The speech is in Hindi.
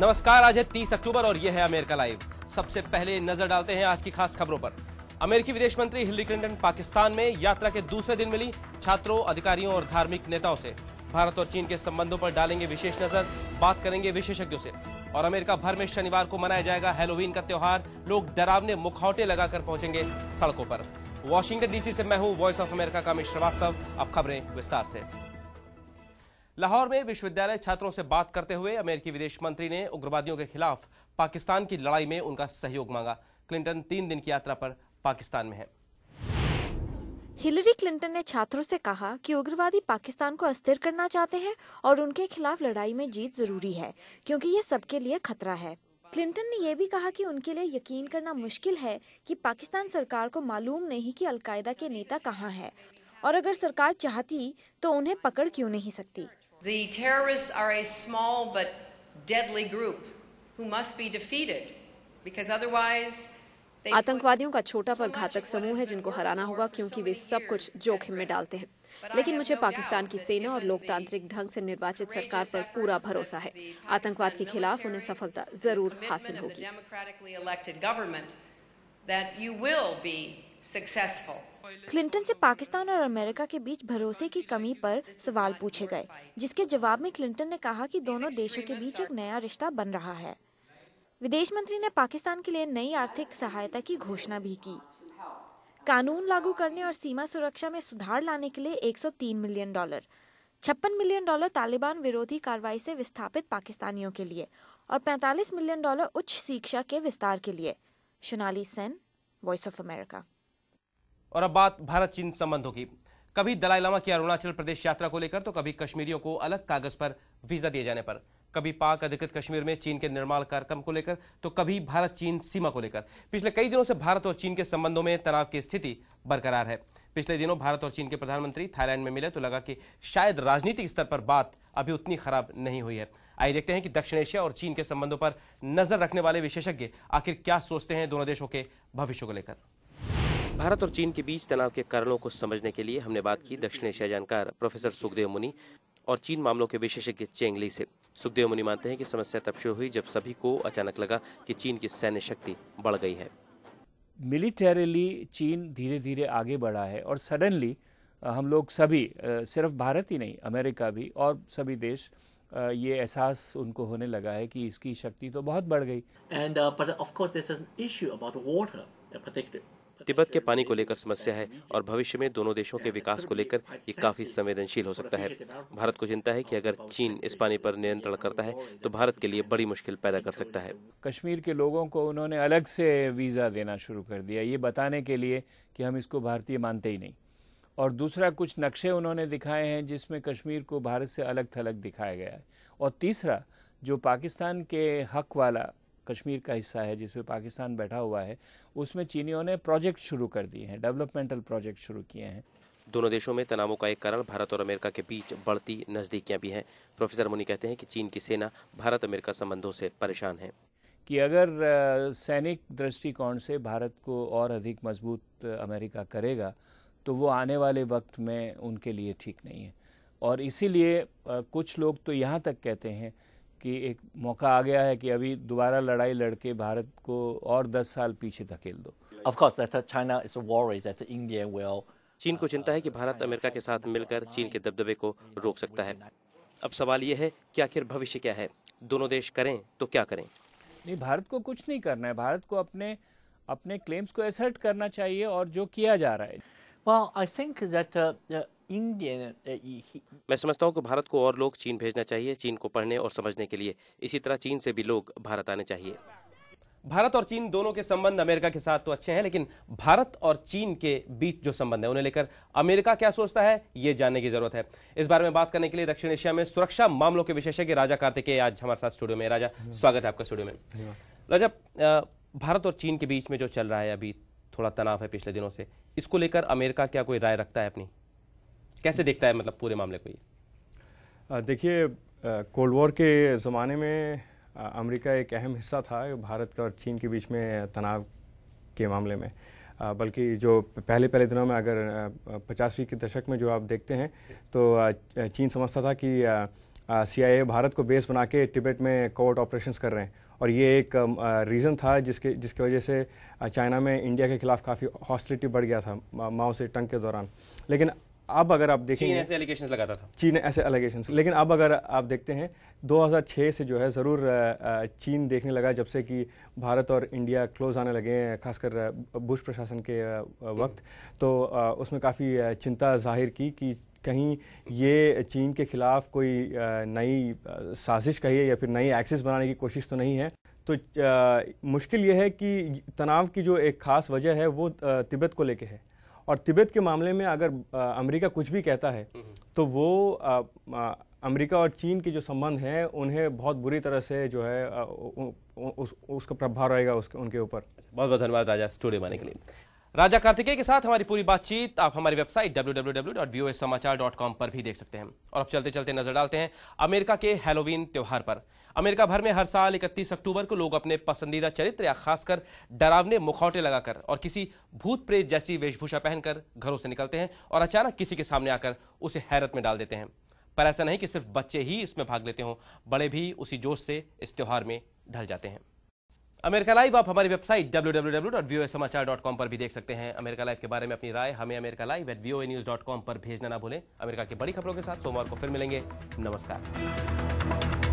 नमस्कार आज है 30 अक्टूबर और यह है अमेरिका लाइव सबसे पहले नजर डालते हैं आज की खास खबरों पर अमेरिकी विदेश मंत्री हिलरी क्लिंटन पाकिस्तान में यात्रा के दूसरे दिन मिली छात्रों अधिकारियों और धार्मिक नेताओं से भारत और चीन के संबंधों पर डालेंगे विशेष नजर बात करेंगे विशेषज्ञों से और अमेरिका भर में शनिवार को मनाया जाएगा हेलोवीन का त्योहार लोग डरावने मुखौटे लगाकर पहुंचेंगे सड़कों पर वॉशिंगटन डीसी से मैं हूं वॉइस ऑफ अमेरिका का श्रीवास्तव अब खबरें विस्तार से लाहौर में विश्वविद्यालय छात्रों से बात करते हुए अमेरिकी विदेश मंत्री ने उग्रवादियों के खिलाफ पाकिस्तान की लड़ाई में उनका सहयोग मांगा क्लिंटन तीन दिन की यात्रा पर पाकिस्तान में है हिलरी क्लिंटन ने छात्रों से कहा कि उग्रवादी पाकिस्तान को अस्थिर करना चाहते हैं और उनके खिलाफ लड़ाई में जीत जरूरी है क्योंकि ये सबके लिए खतरा है क्लिंटन ने यह भी कहा कि उनके लिए यकीन करना मुश्किल है कि पाकिस्तान सरकार को मालूम नहीं कि अलकायदा के नेता कहाँ है और अगर सरकार चाहती तो उन्हें पकड़ क्यों नहीं सकती The terrorists are a small but deadly group who must be defeated because otherwise आतंकवादियों का छोटा पर घातक समूह है जिनको हराना होगा क्योंकि वे सब कुछ जोखिम में डालते हैं लेकिन मुझे पाकिस्तान की सेना और लोकतांत्रिक ढंग से निर्वाचित सरकार पर पूरा भरोसा है आतंकवाद के खिलाफ उन्हें सफलता जरूर हासिल होगी successful. क्लिंटन से पाकिस्तान और अमेरिका के बीच भरोसे की कमी पर सवाल पूछे गए जिसके जवाब में क्लिंटन ने कहा कि दोनों देशों के बीच एक नया रिश्ता बन रहा है विदेश मंत्री ने पाकिस्तान के लिए नई आर्थिक सहायता की घोषणा भी की कानून लागू करने और सीमा सुरक्षा में सुधार लाने के लिए 103 मिलियन डॉलर छप्पन मिलियन डॉलर तालिबान विरोधी कार्रवाई से विस्थापित पाकिस्तानियों के लिए और 45 मिलियन डॉलर उच्च शिक्षा के विस्तार के लिए Shonali Sen voice of America और अब बात भारत चीन संबंधों की कभी दलाई लामा की अरुणाचल प्रदेश यात्रा को लेकर तो कभी कश्मीरियों को अलग कागज पर वीजा दिए जाने पर कभी पाक अधिकृत कश्मीर में चीन के निर्माण कार्यक्रम को लेकर तो कभी भारत चीन सीमा को लेकर पिछले कई दिनों से भारत और चीन के संबंधों में तनाव की स्थिति बरकरार है पिछले दिनों भारत और चीन के प्रधानमंत्री थाईलैंड में मिले तो लगा कि शायद राजनीतिक स्तर पर बात अभी उतनी खराब नहीं हुई है आइए देखते हैं कि दक्षिण एशिया और चीन के संबंधों पर नजर रखने वाले विशेषज्ञ आखिर क्या सोचते हैं दोनों देशों के भविष्य को लेकर भारत और चीन के बीच तनाव के कारणों को समझने के लिए हमने बात की दक्षिण एशिया जानकार प्रोफेसर सुखदेव मुनि और चीन मामलों के विशेषज्ञ चेंगली से सुखदेव मुनि मानते हैं कि समस्या तब शुरू हुई जब सभी को अचानक लगा कि चीन की सैन्य शक्ति बढ़ गई है मिलिटरीली चीन धीरे धीरे आगे बढ़ा है और सडनली हम लोग सभी सिर्फ भारत ही नहीं अमेरिका भी और सभी देश ये एहसास उनको होने लगा है कि इसकी शक्ति तो बहुत बढ़ गई end of course issue about water Tibet के पानी को लेकर समस्या है और भविष्य में दोनों देशों के विकास को लेकर ये काफी संवेदनशील हो सकता है भारत को चिंता है कि अगर चीन इस पानी पर नियंत्रण करता है तो भारत के लिए बड़ी मुश्किल पैदा कर सकता है कश्मीर के लोगों को उन्होंने अलग से वीज़ा देना शुरू कर दिया ये बताने के लिए कि हम इसको भारतीय मानते ही नहीं और दूसरा कुछ नक्शे उन्होंने दिखाए हैं जिसमें कश्मीर को भारत से अलग थलग दिखाया गया है और तीसरा जो पाकिस्तान के हक वाला कश्मीर का हिस्सा है जिसमें पाकिस्तान बैठा हुआ है उसमें चीनियों ने प्रोजेक्ट शुरू कर दिए हैं डेवलपमेंटल प्रोजेक्ट शुरू किए हैं दोनों देशों में तनावों का एक कारण भारत और अमेरिका के बीच बढ़ती नजदीकियां भी हैं प्रोफेसर मुनी कहते हैं कि चीन की सेना भारत अमेरिका संबंधों से परेशान है कि अगर सैनिक दृष्टिकोण से भारत को और अधिक मजबूत अमेरिका करेगा तो वो आने वाले वक्त में उनके लिए ठीक नहीं है और इसीलिए कुछ लोग तो यहाँ तक कहते हैं कि एक मौका आ गया है कि अभी दोबारा लड़ाई लड़के भारत को और 10 साल पीछे धकेल दो चीन को चिंता है कि भारत अमेरिका के साथ मिलकर चीन के दबदबे को रोक सकता है अब सवाल यह है कि आखिर भविष्य क्या है दोनों देश करें तो क्या करें नहीं भारत को कुछ नहीं करना है भारत को अपने अपने क्लेम्स को एसर्ट करना चाहिए और जो किया जा रहा है Well, I think that uh, मैं समझता हूँ कि भारत को और लोग चीन भेजना चाहिए चीन को पढ़ने और समझने के लिए इसी तरह चीन से भी लोग भारत आने चाहिए भारत और चीन दोनों के संबंध अमेरिका के साथ तो अच्छे हैं लेकिन भारत और चीन के बीच जो संबंध है उन्हें लेकर अमेरिका क्या सोचता है ये जानने की जरूरत है इस बारे में बात करने के लिए दक्षिण एशिया में सुरक्षा मामलों के विशेषज्ञ राजा कार्तिकेय आज हमारे साथ स्टूडियो में राजा हम्म। स्वागत है आपका स्टूडियो में राजा भारत और चीन के बीच में जो चल रहा है अभी थोड़ा तनाव है पिछले दिनों से इसको लेकर अमेरिका क्या कोई राय रखता है अपनी कैसे देखता है मतलब पूरे मामले को ये देखिए कोल्ड वॉर के ज़माने में अमेरिका एक अहम हिस्सा था भारत का और चीन के बीच में तनाव के मामले में बल्कि जो पहले पहले दिनों में अगर पचासवीं के दशक में जो आप देखते हैं तो चीन समझता था कि सीआईए भारत को बेस बना के टिबेट में कोवर्ट ऑपरेशंस कर रहे हैं और ये एक रीज़न था जिसके जिसकी वजह से चाइना में इंडिया के खिलाफ काफ़ी हॉस्टिलिटी बढ़ गया था माओ से टंग के दौरान लेकिन अब अगर आप देखें चीन ऐसे एलिगेशन लगाता था चीन ऐसे एलिगेशन लेकिन अब अगर आप देखते हैं 2006 से जो है ज़रूर चीन देखने लगा जब से कि भारत और इंडिया क्लोज आने लगे हैं खासकर बुश प्रशासन के वक्त तो उसमें काफ़ी चिंता जाहिर की कि कहीं ये चीन के ख़िलाफ़ कोई नई साजिश कही या फिर नई एक्सिस बनाने की कोशिश तो नहीं है तो आ, मुश्किल ये है कि तनाव की जो एक ख़ास वजह है वो तिब्बत को लेके है और तिब्बत के मामले में अगर अमेरिका कुछ भी कहता है हम्म। तो वो अमेरिका और चीन के जो संबंध हैं उन्हें बहुत बुरी तरह से जो है उस, उसका प्रभाव रहेगा उसके उनके ऊपर अच्छा, बहुत बहुत धन्यवाद राजा स्टूडियो माने के लिए राजा कार्तिकेय के साथ हमारी पूरी बातचीत आप हमारी वेबसाइट www.voasamachaar.com पर भी देख सकते हैं और अब चलते चलते नजर डालते हैं अमेरिका के हेलोवीन त्यौहार पर अमेरिका भर में हर साल 31 अक्टूबर को लोग अपने पसंदीदा चरित्र या खासकर डरावने मुखौटे लगाकर और किसी भूत प्रेत जैसी वेशभूषा पहनकर घरों से निकलते हैं और अचानक किसी के सामने आकर उसे हैरत में डाल देते हैं पर ऐसा नहीं कि सिर्फ बच्चे ही इसमें भाग लेते हों बड़े भी उसी जोश से इस त्यौहार में ढल जाते हैं अमेरिका लाइव आप हमारी वेबसाइट www.voasamachaar.com पर भी देख सकते हैं अमेरिका लाइव के बारे में अपनी राय हमें America live at V news dot com पर भेजना ना भूलें अमेरिका की बड़ी खबरों के साथ सोमवार को फिर मिलेंगे नमस्कार